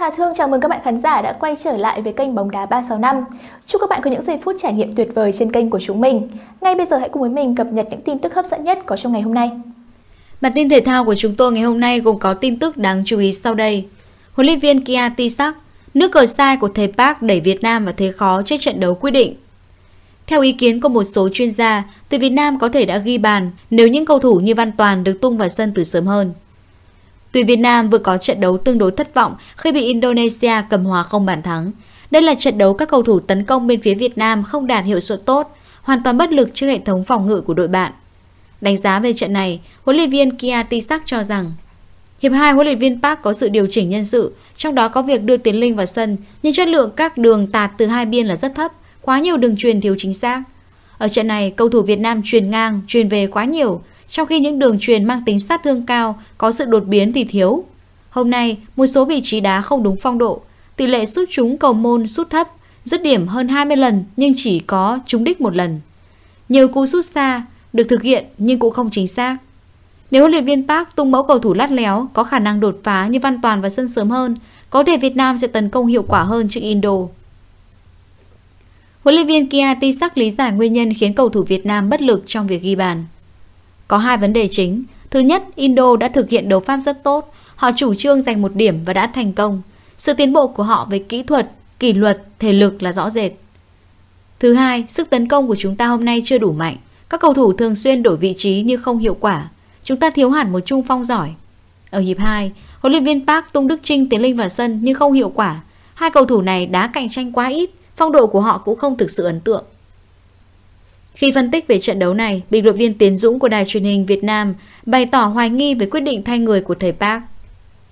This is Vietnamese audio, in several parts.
Hà Thương chào mừng các bạn khán giả đã quay trở lại với kênh Bóng đá 365. Chúc các bạn có những giây phút trải nghiệm tuyệt vời trên kênh của chúng mình. Ngay bây giờ hãy cùng với mình cập nhật những tin tức hấp dẫn nhất có trong ngày hôm nay. Bản tin thể thao của chúng tôi ngày hôm nay gồm có tin tức đáng chú ý sau đây. Huấn luyện viên Kia Tisak, nước cờ sai của thầy Park đẩy Việt Nam vào thế khó trước trận đấu quyết định. Theo ý kiến của một số chuyên gia, tuyển Việt Nam có thể đã ghi bàn nếu những cầu thủ như Văn Toàn được tung vào sân từ sớm hơn. Tuyển Việt Nam vừa có trận đấu tương đối thất vọng khi bị Indonesia cầm hòa không bàn thắng. Đây là trận đấu các cầu thủ tấn công bên phía Việt Nam không đạt hiệu suất tốt, hoàn toàn bất lực trước hệ thống phòng ngự của đội bạn. Đánh giá về trận này, huấn luyện viên Kia Tisak cho rằng Hiệp 2 huấn luyện viên Park có sự điều chỉnh nhân sự, trong đó có việc đưa Tiến Linh vào sân, nhưng chất lượng các đường tạt từ hai biên là rất thấp, quá nhiều đường truyền thiếu chính xác. Ở trận này, cầu thủ Việt Nam truyền ngang, truyền về quá nhiều, trong khi những đường truyền mang tính sát thương cao có sự đột biến thì thiếu. Hôm nay, một số vị trí đá không đúng phong độ, tỷ lệ sút trúng cầu môn sút thấp, dứt điểm hơn 20 lần nhưng chỉ có trúng đích một lần. Nhiều cú sút xa được thực hiện nhưng cũng không chính xác. Nếu huấn luyện viên Park tung mẫu cầu thủ lát léo có khả năng đột phá như Văn Toàn và Sân sớm hơn, có thể Việt Nam sẽ tấn công hiệu quả hơn trước Indo. Huấn luyện viên Kia sắc lý giải nguyên nhân khiến cầu thủ Việt Nam bất lực trong việc ghi bàn. Có hai vấn đề chính. Thứ nhất, Indo đã thực hiện đấu pháp rất tốt. Họ chủ trương giành một điểm và đã thành công. Sự tiến bộ của họ về kỹ thuật, kỷ luật, thể lực là rõ rệt. Thứ hai, sức tấn công của chúng ta hôm nay chưa đủ mạnh. Các cầu thủ thường xuyên đổi vị trí nhưng không hiệu quả. Chúng ta thiếu hẳn một trung phong giỏi. Ở hiệp 2, huấn luyện viên Park tung Đức Trinh tiến linh vào sân nhưng không hiệu quả. Hai cầu thủ này đá cạnh tranh quá ít, phong độ của họ cũng không thực sự ấn tượng. Khi phân tích về trận đấu này, bình luận viên Tiến Dũng của Đài truyền hình Việt Nam bày tỏ hoài nghi về quyết định thay người của thầy Park.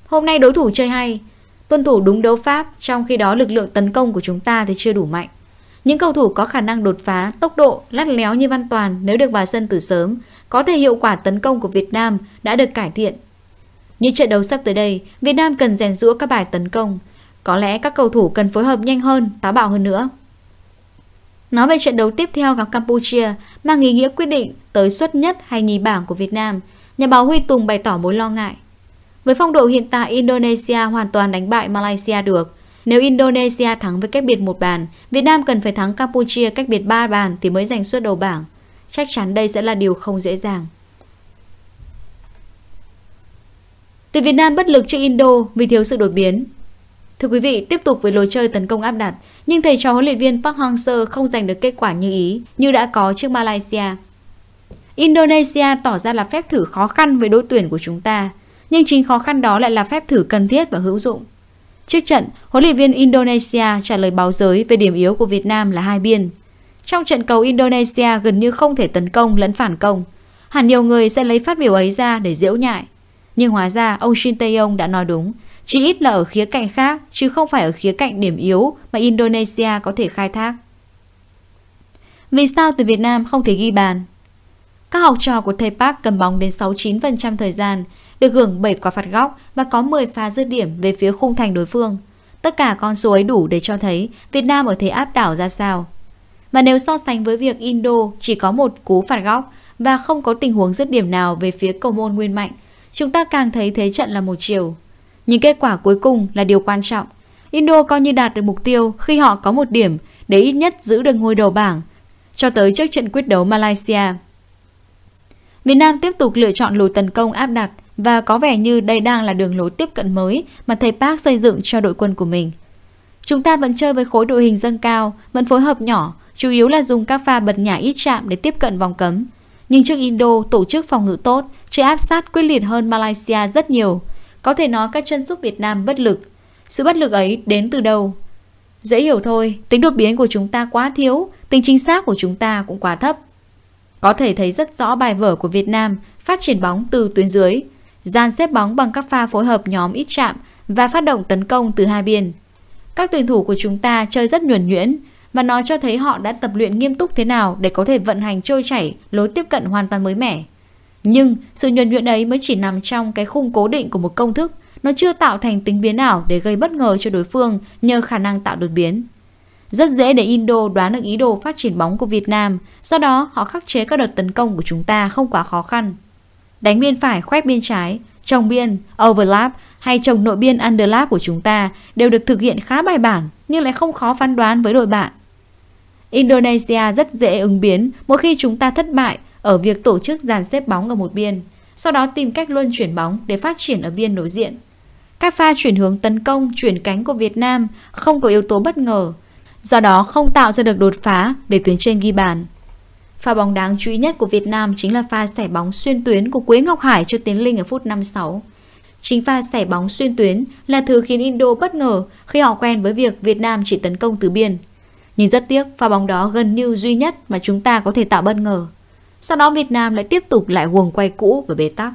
Hôm nay đối thủ chơi hay, tuân thủ đúng đấu pháp, trong khi đó lực lượng tấn công của chúng ta thì chưa đủ mạnh. Những cầu thủ có khả năng đột phá, tốc độ, lắt léo như Văn Toàn nếu được vào sân từ sớm, có thể hiệu quả tấn công của Việt Nam đã được cải thiện. Như trận đấu sắp tới đây, Việt Nam cần rèn rũa các bài tấn công. Có lẽ các cầu thủ cần phối hợp nhanh hơn, táo bạo hơn nữa. Nói về trận đấu tiếp theo gặp Campuchia, mang ý nghĩa quyết định tới suất nhất hay nhì bảng của Việt Nam, nhà báo Huy Tùng bày tỏ mối lo ngại. Với phong độ hiện tại, Indonesia hoàn toàn đánh bại Malaysia được. Nếu Indonesia thắng với cách biệt một bàn, Việt Nam cần phải thắng Campuchia cách biệt 3 bàn thì mới giành suất đầu bảng. Chắc chắn đây sẽ là điều không dễ dàng. Từ Việt Nam bất lực trước Indo vì thiếu sự đột biến. Thưa quý vị, tiếp tục với lối chơi tấn công áp đặt, nhưng thầy trò huấn luyện viên Park Hang-seo không giành được kết quả như ý, như đã có trước Malaysia. Indonesia tỏ ra là phép thử khó khăn với đối tuyển của chúng ta, nhưng chính khó khăn đó lại là phép thử cần thiết và hữu dụng. Trước trận, huấn luyện viên Indonesia trả lời báo giới về điểm yếu của Việt Nam là hai biên. Trong trận cầu Indonesia gần như không thể tấn công lẫn phản công. Hẳn nhiều người sẽ lấy phát biểu ấy ra để diễu nhại. Nhưng hóa ra ông Shin Tae-yong đã nói đúng, chỉ ít là ở khía cạnh khác, chứ không phải ở khía cạnh điểm yếu mà Indonesia có thể khai thác. Vì sao từ Việt Nam không thể ghi bàn? Các học trò của thầy Park cầm bóng đến 69% thời gian, được hưởng 7 quả phạt góc và có 10 pha dứt điểm về phía khung thành đối phương. Tất cả con số ấy đủ để cho thấy Việt Nam ở thế áp đảo ra sao. Mà nếu so sánh với việc Indo chỉ có một cú phạt góc và không có tình huống dứt điểm nào về phía cầu môn Nguyên Mạnh, chúng ta càng thấy thế trận là một chiều. Nhưng kết quả cuối cùng là điều quan trọng. Indo coi như đạt được mục tiêu khi họ có một điểm để ít nhất giữ được ngôi đầu bảng cho tới trước trận quyết đấu Malaysia. Việt Nam tiếp tục lựa chọn lối tấn công áp đặt và có vẻ như đây đang là đường lối tiếp cận mới mà thầy Park xây dựng cho đội quân của mình. Chúng ta vẫn chơi với khối đội hình dâng cao, vẫn phối hợp nhỏ, chủ yếu là dùng các pha bật nhả ít chạm để tiếp cận vòng cấm. Nhưng trước Indo, tổ chức phòng ngự tốt, chơi áp sát quyết liệt hơn Malaysia rất nhiều – có thể nói các chân giúp Việt Nam bất lực. Sự bất lực ấy đến từ đâu? Dễ hiểu thôi, tính đột biến của chúng ta quá thiếu, tính chính xác của chúng ta cũng quá thấp. Có thể thấy rất rõ bài vở của Việt Nam phát triển bóng từ tuyến dưới, gian xếp bóng bằng các pha phối hợp nhóm ít chạm và phát động tấn công từ hai biên. Các tuyển thủ của chúng ta chơi rất nhuần nhuyễn và nó cho thấy họ đã tập luyện nghiêm túc thế nào để có thể vận hành trôi chảy lối tiếp cận hoàn toàn mới mẻ. Nhưng sự nhuần nhuyễn ấy mới chỉ nằm trong cái khung cố định của một công thức, nó chưa tạo thành tính biến ảo để gây bất ngờ cho đối phương nhờ khả năng tạo đột biến. Rất dễ để Indo đoán được ý đồ phát triển bóng của Việt Nam, do đó họ khắc chế các đợt tấn công của chúng ta không quá khó khăn. Đánh biên phải khoét biên trái, trồng biên, overlap hay trồng nội biên underlap của chúng ta đều được thực hiện khá bài bản nhưng lại không khó phán đoán với đội bạn. Indonesia rất dễ ứng biến mỗi khi chúng ta thất bại ở việc tổ chức dàn xếp bóng ở một biên, sau đó tìm cách luân chuyển bóng để phát triển ở biên đối diện. Các pha chuyển hướng tấn công, chuyển cánh của Việt Nam không có yếu tố bất ngờ, do đó không tạo ra được đột phá để tuyến trên ghi bàn. Pha bóng đáng chú ý nhất của Việt Nam chính là pha xẻ bóng xuyên tuyến của Quế Ngọc Hải cho Tiến Linh ở phút 56. Chính pha xẻ bóng xuyên tuyến là thứ khiến Indo bất ngờ khi họ quen với việc Việt Nam chỉ tấn công từ biên. Nhưng rất tiếc, pha bóng đó gần như duy nhất mà chúng ta có thể tạo bất ngờ. Sau đó Việt Nam lại tiếp tục lại guồng quay cũ và bế tắc.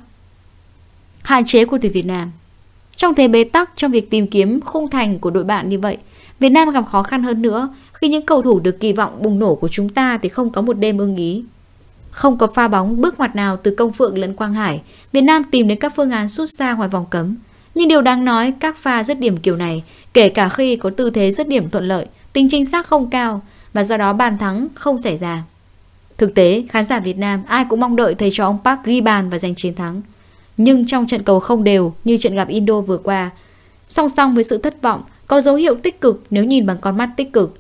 Hạn chế của tuyển Việt Nam Trong thế bế tắc trong việc tìm kiếm khung thành của đội bạn như vậy, Việt Nam gặp khó khăn hơn nữa khi những cầu thủ được kỳ vọng bùng nổ của chúng ta thì không có một đêm ưng ý. Không có pha bóng bước ngoặt nào từ Công Phượng lẫn Quang Hải, Việt Nam tìm đến các phương án sút xa ngoài vòng cấm. Nhưng điều đáng nói, các pha dứt điểm kiểu này, kể cả khi có tư thế dứt điểm thuận lợi, tính chính xác không cao và do đó bàn thắng không xảy ra. Thực tế, khán giả Việt Nam ai cũng mong đợi thầy trò ông Park ghi bàn và giành chiến thắng. Nhưng trong trận cầu không đều như trận gặp Indo vừa qua, song song với sự thất vọng, có dấu hiệu tích cực nếu nhìn bằng con mắt tích cực.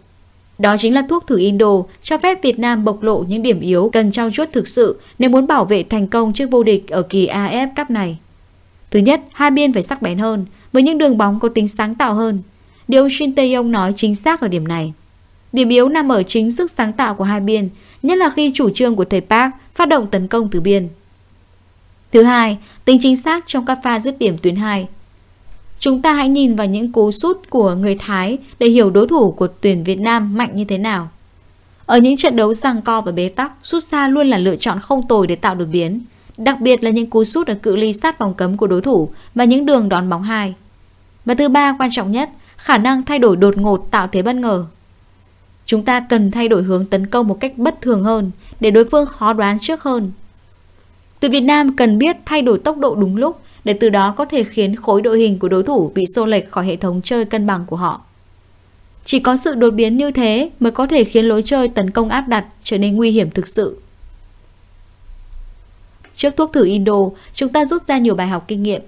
Đó chính là thuốc thử Indo cho phép Việt Nam bộc lộ những điểm yếu cần trao chuốt thực sự nếu muốn bảo vệ thành công trước vô địch ở kỳ AF Cup này. Thứ nhất, hai biên phải sắc bén hơn, với những đường bóng có tính sáng tạo hơn. Điều Shin Tae-yong nói chính xác ở điểm này. Điểm yếu nằm ở chính sức sáng tạo của hai biên, nhất là khi chủ trương của thầy Park phát động tấn công từ biên. Thứ hai, tính chính xác trong các pha dứt điểm tuyến 2. Chúng ta hãy nhìn vào những cú sút của người Thái để hiểu đối thủ của tuyển Việt Nam mạnh như thế nào. Ở những trận đấu giằng co và bế tắc, sút xa luôn là lựa chọn không tồi để tạo đột biến, đặc biệt là những cú sút ở cự ly sát vòng cấm của đối thủ và những đường đón bóng hai. Và thứ ba quan trọng nhất, khả năng thay đổi đột ngột tạo thế bất ngờ. Chúng ta cần thay đổi hướng tấn công một cách bất thường hơn để đối phương khó đoán trước hơn. Từ Việt Nam cần biết thay đổi tốc độ đúng lúc để từ đó có thể khiến khối đội hình của đối thủ bị xô lệch khỏi hệ thống chơi cân bằng của họ. Chỉ có sự đột biến như thế mới có thể khiến lối chơi tấn công áp đặt trở nên nguy hiểm thực sự. Trước thuốc thử Indo, chúng ta rút ra nhiều bài học kinh nghiệm.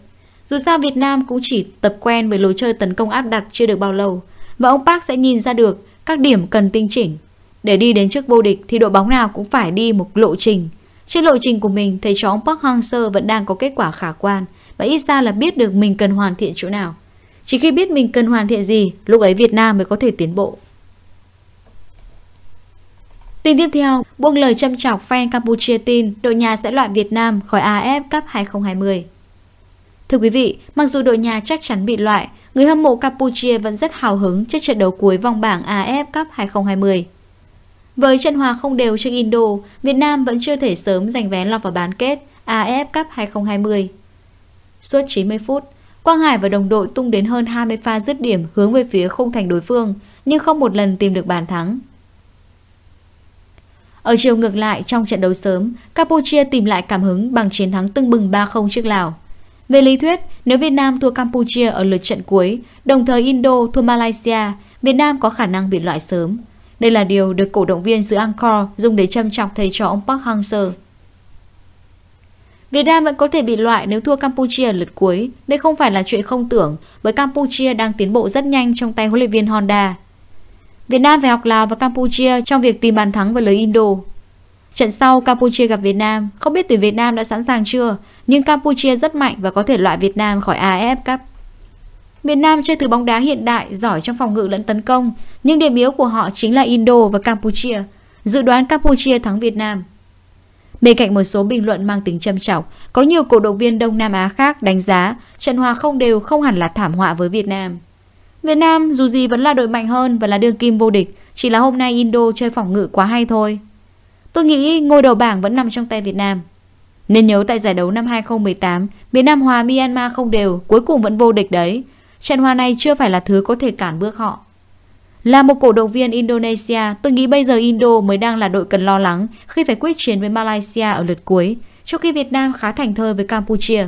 Dù sao Việt Nam cũng chỉ tập quen với lối chơi tấn công áp đặt chưa được bao lâu, và ông Park sẽ nhìn ra được các điểm cần tinh chỉnh. Để đi đến trước vô địch thì đội bóng nào cũng phải đi một lộ trình. Trên lộ trình của mình, thầy chó Park Hang-seo vẫn đang có kết quả khả quan và ít ra là biết được mình cần hoàn thiện chỗ nào. Chỉ khi biết mình cần hoàn thiện gì, lúc ấy Việt Nam mới có thể tiến bộ. Tin tiếp theo, buông lời châm chọc fan Campuchia tin đội nhà sẽ loại Việt Nam khỏi AF Cup 2020. Thưa quý vị, mặc dù đội nhà chắc chắn bị loại, người hâm mộ Campuchia vẫn rất hào hứng trước trận đấu cuối vòng bảng AF Cup 2020. Với trận hòa không đều trước Indo, Việt Nam vẫn chưa thể sớm giành vé lọt vào bán kết AF Cup 2020. Suốt 90 phút, Quang Hải và đồng đội tung đến hơn 20 pha dứt điểm hướng về phía khung thành đối phương, nhưng không một lần tìm được bàn thắng. Ở chiều ngược lại, trong trận đấu sớm, Campuchia tìm lại cảm hứng bằng chiến thắng tưng bừng 3-0 trước Lào. Về lý thuyết, nếu Việt Nam thua Campuchia ở lượt trận cuối, đồng thời Indo thua Malaysia, Việt Nam có khả năng bị loại sớm. Đây là điều được cổ động viên xứ Angkor dùng để châm chọc thầy trò ông Park Hang-seo. Việt Nam vẫn có thể bị loại nếu thua Campuchia ở lượt cuối. Đây không phải là chuyện không tưởng, bởi Campuchia đang tiến bộ rất nhanh trong tay huấn luyện viên Honda. Việt Nam phải học Lào và Campuchia trong việc tìm bàn thắng với lưới Indo. Trận sau Campuchia gặp Việt Nam, không biết tuyển Việt Nam đã sẵn sàng chưa? Nhưng Campuchia rất mạnh và có thể loại Việt Nam khỏi AFF Cup. Việt Nam chơi từ bóng đá hiện đại, giỏi trong phòng ngự lẫn tấn công, nhưng điểm yếu của họ chính là Indo và Campuchia. Dự đoán Campuchia thắng Việt Nam. Bên cạnh một số bình luận mang tính châm chọc, có nhiều cổ động viên Đông Nam Á khác đánh giá trận hòa không đều không hẳn là thảm họa với Việt Nam. Việt Nam dù gì vẫn là đội mạnh hơn và là đương kim vô địch, chỉ là hôm nay Indo chơi phòng ngự quá hay thôi. Tôi nghĩ ngôi đầu bảng vẫn nằm trong tay Việt Nam. Nên nhớ tại giải đấu năm 2018, Việt Nam hòa Myanmar không đều, cuối cùng vẫn vô địch đấy. Trận hòa này chưa phải là thứ có thể cản bước họ. Là một cổ động viên Indonesia, tôi nghĩ bây giờ Indo mới đang là đội cần lo lắng khi phải quyết chiến với Malaysia ở lượt cuối, trong khi Việt Nam khá thành thơ với Campuchia.